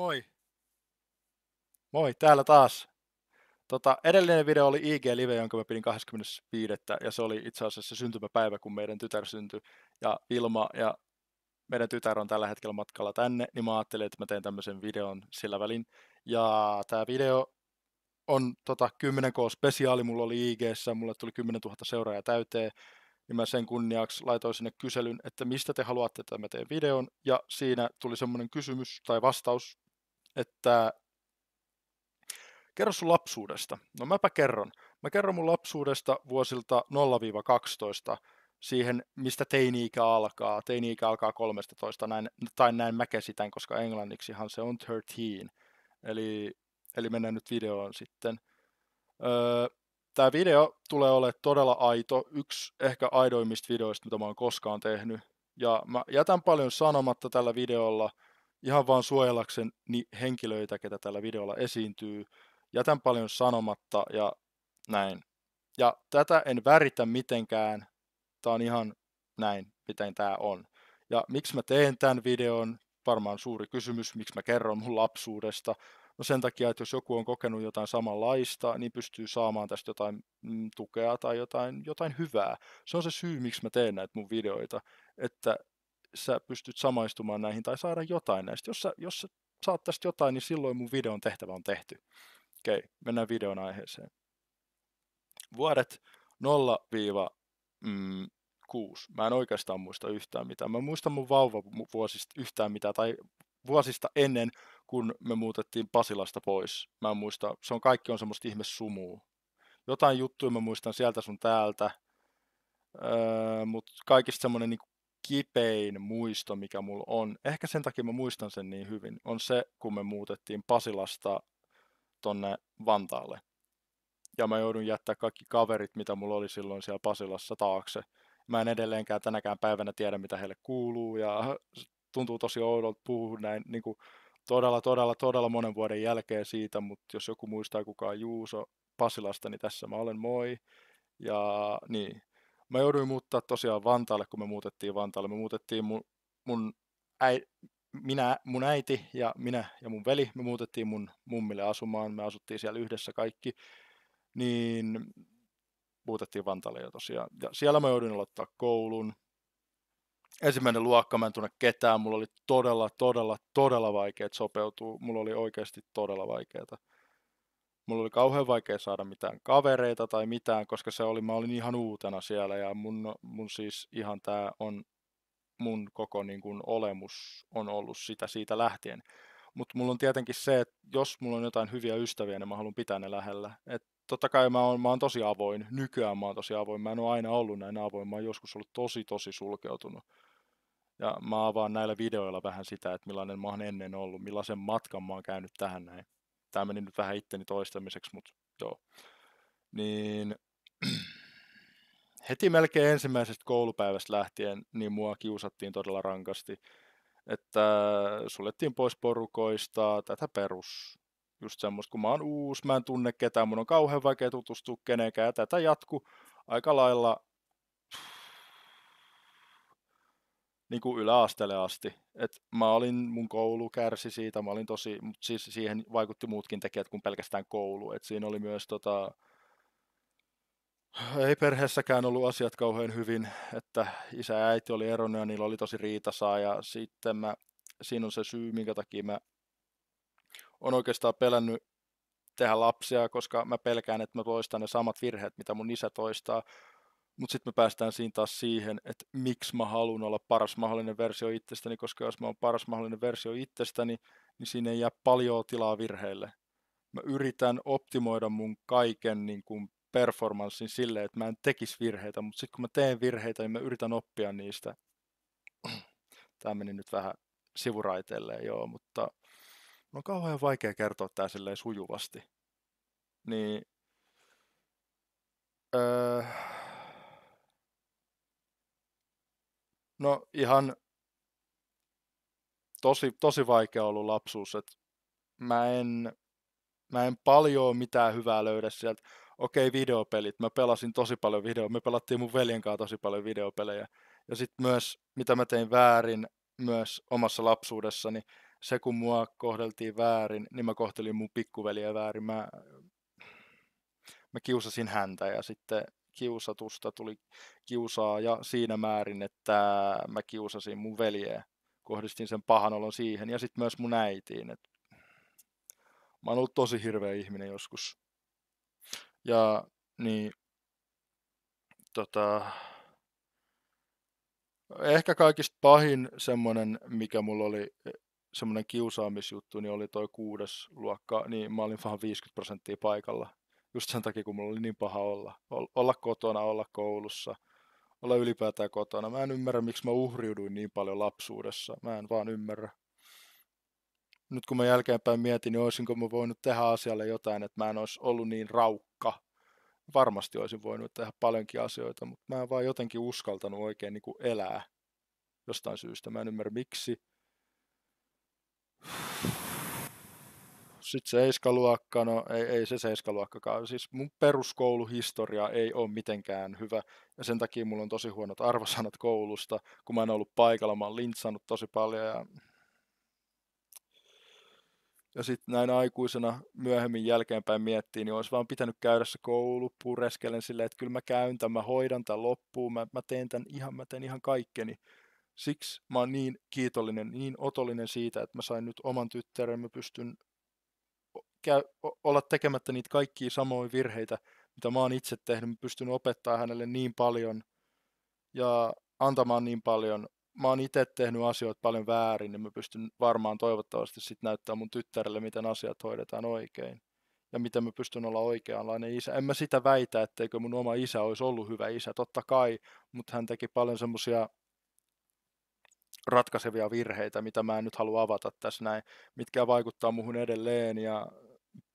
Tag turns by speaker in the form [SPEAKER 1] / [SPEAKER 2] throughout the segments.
[SPEAKER 1] Moi. Moi, täällä taas. Tota, edellinen video oli IG Live, jonka mä pidin 25. Ja se oli itse asiassa syntymäpäivä, kun meidän tytär syntyi. Ja Vilma ja meidän tytär on tällä hetkellä matkalla tänne, niin mä ajattelin, että mä teen tämmöisen videon sillä välin. Ja tämä video on tota 10K spesiaali, mulla oli ig mulle tuli 10 000 seuraajaa täyteen, niin mä sen kunniaksi laitoin sinne kyselyn, että mistä te haluatte, että mä teen videon, ja siinä tuli semmoinen kysymys tai vastaus että kerro sun lapsuudesta. No mäpä kerron. Mä kerron mun lapsuudesta vuosilta 0-12 siihen, mistä teini-ikä alkaa. Teini-ikä alkaa 13, näin, tai näin mä käsitän, koska englanniksihan se on 13. Eli, eli mennään nyt videoon sitten. Öö, Tämä video tulee olemaan todella aito, yksi ehkä aidoimmista videoista, mitä mä oon koskaan tehnyt. Ja mä jätän paljon sanomatta tällä videolla – ihan vaan suojellakseni henkilöitä, ketä tällä videolla esiintyy. Jätän paljon sanomatta ja näin. Ja tätä en väritä mitenkään. Tämä on ihan näin, miten tämä on. Ja miksi mä teen tämän videon? Varmaan suuri kysymys, miksi mä kerron mun lapsuudesta. No sen takia, että jos joku on kokenut jotain samanlaista, niin pystyy saamaan tästä jotain mm, tukea tai jotain, jotain hyvää. Se on se syy, miksi mä teen näitä mun videoita. Että sä pystyt samaistumaan näihin tai saada jotain näistä. Jos sä, jos sä saat tästä jotain, niin silloin mun videon tehtävä on tehty. Okei, okay, mennään videon aiheeseen. Vuodet 0-6. Mm, mä en oikeastaan muista yhtään mitään. Mä muistan mun vauvavuosista yhtään mitään, tai vuosista ennen, kun me muutettiin Pasilasta pois. Mä en muista, se on kaikki on semmoista ihme sumua. Jotain juttuja mä muistan sieltä sun täältä, öö, mutta kaikista semmoinen niin kipein muisto, mikä mulla on, ehkä sen takia mä muistan sen niin hyvin, on se, kun me muutettiin Pasilasta tonne Vantaalle. Ja mä joudun jättää kaikki kaverit, mitä mulla oli silloin siellä Pasilassa taakse. Mä en edelleenkään tänäkään päivänä tiedä, mitä heille kuuluu, ja tuntuu tosi oudolta puhua näin niin kuin todella, todella, todella monen vuoden jälkeen siitä, mutta jos joku muistaa kukaan Juuso Pasilasta, niin tässä mä olen, moi. Ja niin, Mä jouduin muuttaa tosiaan Vantaalle, kun me muutettiin Vantaalle. Me muutettiin mun, mun äi, minä, mun äiti ja minä ja mun veli, me muutettiin mun mummille asumaan, me asuttiin siellä yhdessä kaikki, niin muutettiin Vantaalle jo tosiaan. Ja siellä mä jouduin aloittaa koulun. Ensimmäinen luokka, mä en tunne ketään, mulla oli todella, todella, todella vaikeet sopeutua. Mulla oli oikeasti todella vaikeaa mulla oli kauhean vaikea saada mitään kavereita tai mitään, koska se oli, mä olin ihan uutena siellä ja mun, mun siis ihan tämä on, mun koko niin kun, olemus on ollut sitä siitä lähtien. Mutta mulla on tietenkin se, että jos mulla on jotain hyviä ystäviä, niin mä haluan pitää ne lähellä. Et totta kai mä oon, mä oon tosi avoin, nykyään mä oon tosi avoin, mä en ole aina ollut näin avoin, mä oon joskus ollut tosi tosi sulkeutunut. Ja mä avaan näillä videoilla vähän sitä, että millainen mä oon ennen ollut, millaisen matkan mä oon käynyt tähän näin tämä meni nyt vähän itteni toistamiseksi, mutta joo. Niin heti melkein ensimmäisestä koulupäivästä lähtien niin mua kiusattiin todella rankasti, että suljettiin pois porukoista, tätä perus just semmoista, kun mä oon uusi, mä en tunne ketään, mun on kauhean vaikea tutustua kenenkään, ja tätä jatku aika lailla niin kuin yläasteelle asti. Et mä olin, mun koulu kärsi siitä, mä olin tosi, mutta siis siihen vaikutti muutkin tekijät kuin pelkästään koulu. Et siinä oli myös tota, ei perheessäkään ollut asiat kauhean hyvin, että isä ja äiti oli eronnut ja niillä oli tosi riitasaa ja sitten mä, siinä on se syy, minkä takia mä on oikeastaan pelännyt tehdä lapsia, koska mä pelkään, että mä toistan ne samat virheet, mitä mun isä toistaa, mutta sitten me päästään siinä taas siihen, että miksi mä haluan olla paras mahdollinen versio itsestäni, koska jos mä oon paras mahdollinen versio itsestäni, niin siinä ei jää paljon tilaa virheille. Mä yritän optimoida mun kaiken niin kuin performanssin silleen, että mä en tekisi virheitä, mutta sitten kun mä teen virheitä, niin mä yritän oppia niistä. Tämä meni nyt vähän sivuraiteelle, joo, mutta on kauhean vaikea kertoa tämä silleen sujuvasti. Niin, öö, No ihan tosi, tosi vaikea ollut lapsuus, että mä en, mä en paljon mitään hyvää löydä sieltä. Okei, okay, videopelit. Mä pelasin tosi paljon video. Me pelattiin mun veljen kanssa tosi paljon videopelejä. Ja sitten myös, mitä mä tein väärin myös omassa lapsuudessani, se kun mua kohdeltiin väärin, niin mä kohtelin mun pikkuveliä väärin. Mä, mä kiusasin häntä ja sitten kiusatusta tuli kiusaa ja siinä määrin, että mä kiusasin mun veljeä. Kohdistin sen pahan olon siihen ja sitten myös mun äitiin. Et mä oon ollut tosi hirveä ihminen joskus. Ja niin, tota, ehkä kaikista pahin semmoinen, mikä mulla oli e, semmoinen kiusaamisjuttu, niin oli toi kuudes luokka, niin mä olin vaan 50 prosenttia paikalla just sen takia, kun mulla oli niin paha olla. Olla kotona, olla koulussa, olla ylipäätään kotona. Mä en ymmärrä, miksi mä uhriuduin niin paljon lapsuudessa. Mä en vaan ymmärrä. Nyt kun mä jälkeenpäin mietin, niin olisinko mä voinut tehdä asialle jotain, että mä en olisi ollut niin raukka. Varmasti olisin voinut tehdä paljonkin asioita, mutta mä en vaan jotenkin uskaltanut oikein niin kuin elää jostain syystä. Mä en ymmärrä miksi sitten seiskaluokka, no ei, ei se seiskaluokkakaan. Siis mun peruskouluhistoria ei ole mitenkään hyvä, ja sen takia mulla on tosi huonot arvosanat koulusta, kun mä en ollut paikalla, mä oon lintsannut tosi paljon, ja, ja sitten näin aikuisena myöhemmin jälkeenpäin miettii, niin olisi vaan pitänyt käydä se koulu pureskelen silleen, että kyllä mä käyn tämän, mä hoidan tämän loppuun, mä, mä teen tämän ihan, mä teen ihan kaikkeni siksi mä oon niin kiitollinen, niin otollinen siitä, että mä sain nyt oman tyttären, mä pystyn käy, olla tekemättä niitä kaikkia samoja virheitä, mitä mä oon itse tehnyt. Mä pystyn opettaa hänelle niin paljon ja antamaan niin paljon. Mä oon itse tehnyt asioita paljon väärin, niin mä pystyn varmaan toivottavasti sitten näyttää mun tyttärelle, miten asiat hoidetaan oikein ja miten mä pystyn olla oikeanlainen isä. En mä sitä väitä, etteikö mun oma isä olisi ollut hyvä isä, totta kai, mutta hän teki paljon semmoisia ratkaisevia virheitä, mitä mä en nyt halua avata tässä näin, mitkä vaikuttaa muhun edelleen ja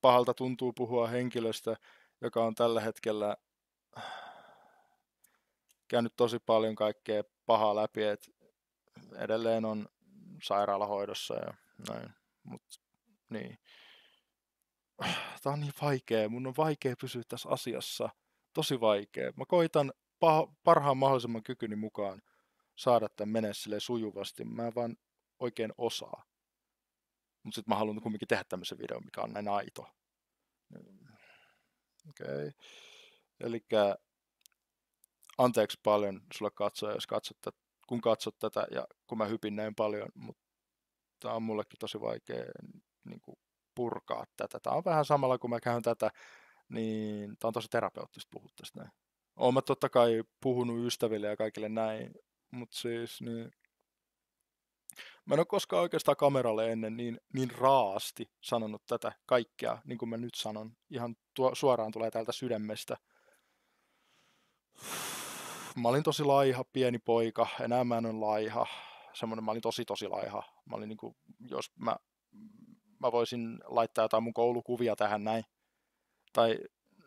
[SPEAKER 1] pahalta tuntuu puhua henkilöstä, joka on tällä hetkellä käynyt tosi paljon kaikkea pahaa läpi, että edelleen on sairaalahoidossa ja näin. Mut, niin. Tämä on niin vaikea. Mun on vaikea pysyä tässä asiassa. Tosi vaikea. Mä koitan pah- parhaan mahdollisimman kykyni mukaan saada tämän mene sujuvasti. Mä en vaan oikein osaa. Mutta sitten mä haluan kumminkin tehdä tämmöisen videon, mikä on näin aito. Mm. Okei. Okay. Eli anteeksi paljon sulla katsoja, jos katsot, tätä, kun katsot tätä ja kun mä hypin näin paljon, mutta tämä on mullekin tosi vaikea niin kuin purkaa tätä. Tämä on vähän samalla, kun mä käyn tätä, niin tämä on tosi terapeuttista puhua tästä näin. Olen mä totta kai puhunut ystäville ja kaikille näin, mutta siis niin, Mä en ole koskaan oikeastaan kameralle ennen niin, niin raasti sanonut tätä kaikkea, niin kuin mä nyt sanon. Ihan tuo, suoraan tulee täältä sydämestä. Mä olin tosi laiha, pieni poika. Enää mä en ole laiha. Semmoinen, mä olin tosi tosi laiha. Mä olin niin kuin, jos mä, mä voisin laittaa jotain mun koulukuvia tähän näin. Tai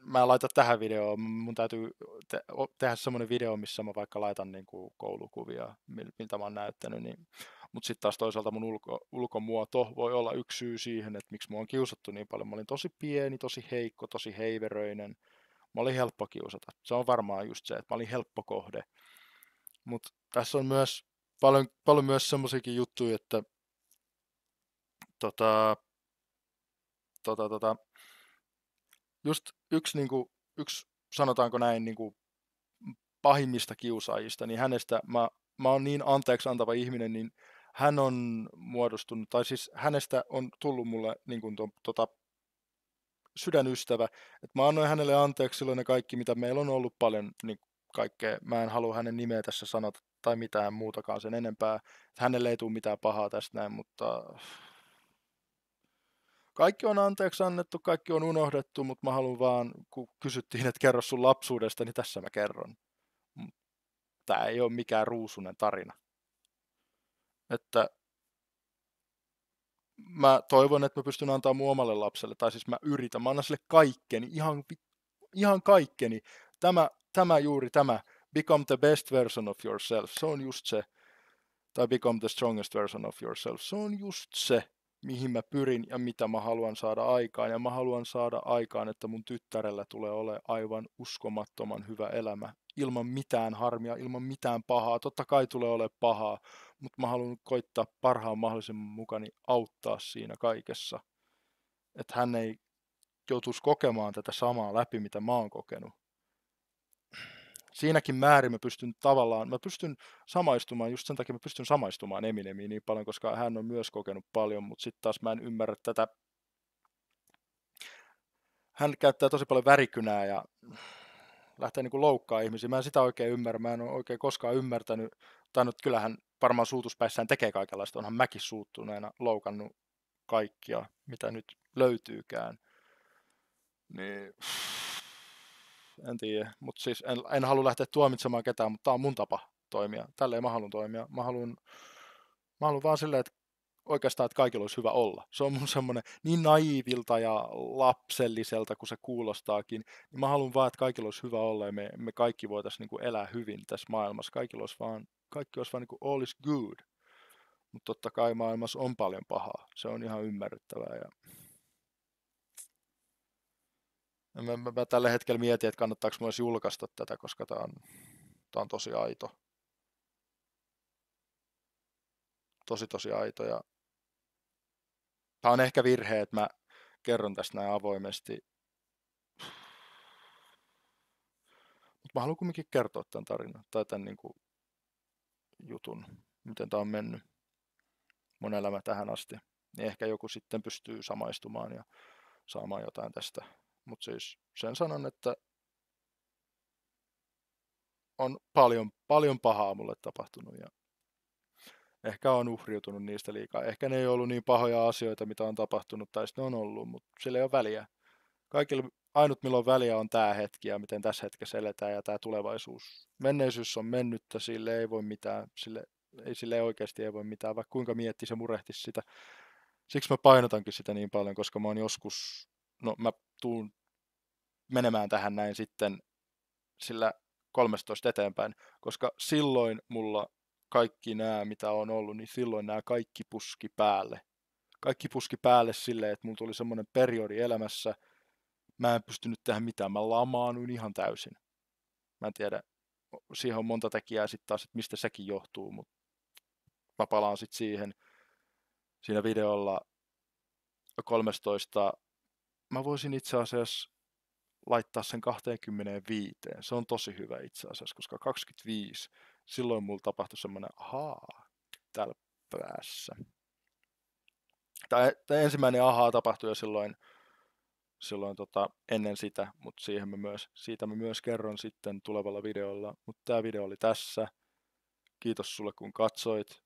[SPEAKER 1] mä en laita tähän videoon, mun täytyy te- tehdä semmoinen video, missä mä vaikka laitan niin kuin koulukuvia, miltä mä oon näyttänyt, niin mutta sitten taas toisaalta mun ulko, ulkomuoto voi olla yksi syy siihen, että miksi mua on kiusattu niin paljon. Mä olin tosi pieni, tosi heikko, tosi heiveröinen. Mä olin helppo kiusata. Se on varmaan just se, että mä olin helppo kohde. Mutta tässä on myös paljon, paljon myös semmoisiakin juttuja, että tota, tota, tota, just yksi, niin kuin, yksi sanotaanko näin, niin kuin pahimmista kiusaajista, niin hänestä mä, mä oon niin anteeksi antava ihminen, niin hän on muodostunut, tai siis hänestä on tullut mulle niin kuin to, tota, sydänystävä. Et mä annoin hänelle anteeksi silloin ne kaikki, mitä meillä on ollut paljon niin kaikkea. Mä en halua hänen nimeä tässä sanoa tai mitään muutakaan sen enempää. Et hänelle ei tule mitään pahaa tästä näin, mutta kaikki on anteeksi annettu, kaikki on unohdettu, mutta mä haluan vaan, kun kysyttiin, että kerro sun lapsuudesta, niin tässä mä kerron. Tämä ei ole mikään ruusunen tarina että mä toivon, että mä pystyn antaa mun omalle lapselle, tai siis mä yritän, mä annan sille kaikkeni, ihan, ihan kaikkeni. Tämä, tämä juuri tämä, become the best version of yourself, se on just se, tai become the strongest version of yourself, se on just se, mihin mä pyrin ja mitä mä haluan saada aikaan. Ja mä haluan saada aikaan, että mun tyttärellä tulee ole aivan uskomattoman hyvä elämä. Ilman mitään harmia, ilman mitään pahaa. Totta kai tulee ole pahaa, mutta mä haluan koittaa parhaan mahdollisen mukani auttaa siinä kaikessa. Että hän ei joutuisi kokemaan tätä samaa läpi, mitä mä oon kokenut. Siinäkin määrin mä pystyn tavallaan, mä pystyn samaistumaan, just sen takia mä pystyn samaistumaan Eminemiin niin paljon, koska hän on myös kokenut paljon, mutta sitten taas mä en ymmärrä tätä. Hän käyttää tosi paljon värikynää ja lähtee niin kuin ihmisiä. Mä en sitä oikein ymmärrä, mä en ole oikein koskaan ymmärtänyt, tai nyt no, kyllähän varmaan suutuspäissään tekee kaikenlaista. Onhan mäkin suuttuneena loukannut kaikkia, mitä nyt löytyykään. Niin, en tiedä, mutta siis en, en halua lähteä tuomitsemaan ketään, mutta tämä on mun tapa toimia. Tälleen mä haluan toimia. Mä haluan, mä haluan vaan silleen, että oikeastaan, että kaikilla olisi hyvä olla. Se on mun semmoinen niin naivilta ja lapselliselta kuin se kuulostaakin. Niin mä haluan vaan, että kaikilla olisi hyvä olla ja me, me kaikki voitaisiin niin elää hyvin tässä maailmassa. Kaikilla olisi vaan kaikki olisi vain niin kuin all is good. Mutta totta kai maailmassa on paljon pahaa. Se on ihan ymmärrettävää. Ja... ja mä, mä, mä, tällä hetkellä mietin, että kannattaako myös julkaista tätä, koska tämä on, tää on tosi aito. Tosi tosi aito. Ja... Tämä on ehkä virhe, että mä kerron tästä näin avoimesti. Mutta mä haluan kuitenkin kertoa tämän tarinan tai tämän niin kuin jutun, miten tämä on mennyt mun elämä tähän asti. Niin ehkä joku sitten pystyy samaistumaan ja saamaan jotain tästä. Mutta siis sen sanon, että on paljon, paljon pahaa mulle tapahtunut ja ehkä on uhriutunut niistä liikaa. Ehkä ne ei ollut niin pahoja asioita, mitä on tapahtunut, tai sitten ne on ollut, mutta sillä ei ole väliä. Kaikilla ainut milloin väliä on tämä hetki ja miten tässä hetkessä eletään ja tämä tulevaisuus. Menneisyys on mennyttä, sille ei voi mitään, sille, ei, sille ei oikeasti ei voi mitään, vaikka kuinka miettisi se murehti sitä. Siksi mä painotankin sitä niin paljon, koska mä oon joskus, no mä tuun menemään tähän näin sitten sillä 13 eteenpäin, koska silloin mulla kaikki nämä, mitä on ollut, niin silloin nämä kaikki puski päälle. Kaikki puski päälle silleen, että mulla tuli semmoinen periodi elämässä, mä en pystynyt tähän mitään, mä lamaannuin ihan täysin. Mä en tiedä, siihen on monta tekijää sitten taas, että mistä sekin johtuu, mutta mä palaan sitten siihen siinä videolla 13. Mä voisin itse asiassa laittaa sen 25. Se on tosi hyvä itse asiassa, koska 25, silloin mulla tapahtui semmoinen, ahaa, täällä päässä. Tämä, tämä ensimmäinen ahaa tapahtui jo silloin – silloin tota, ennen sitä, mutta siihen mä myös, siitä mä myös kerron sitten tulevalla videolla. Mutta tämä video oli tässä. Kiitos sulle kun katsoit.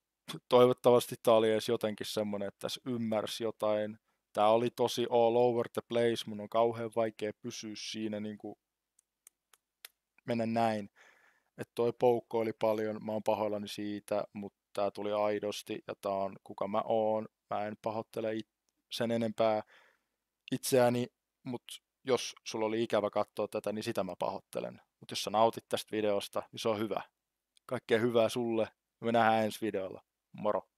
[SPEAKER 1] Toivottavasti tämä oli edes jotenkin semmoinen, että tässä ymmärsi jotain. Tämä oli tosi all over the place, mun on kauhean vaikea pysyä siinä niin kuin mennä näin. Että toi poukko oli paljon, mä oon pahoillani siitä, mutta tämä tuli aidosti ja tämä on kuka mä oon. Mä en pahoittele it- sen enempää itseäni mutta jos sulla oli ikävä katsoa tätä, niin sitä mä pahoittelen. Mutta jos sä nautit tästä videosta, niin se on hyvä. Kaikkea hyvää sulle. Me nähdään ensi videolla. Moro!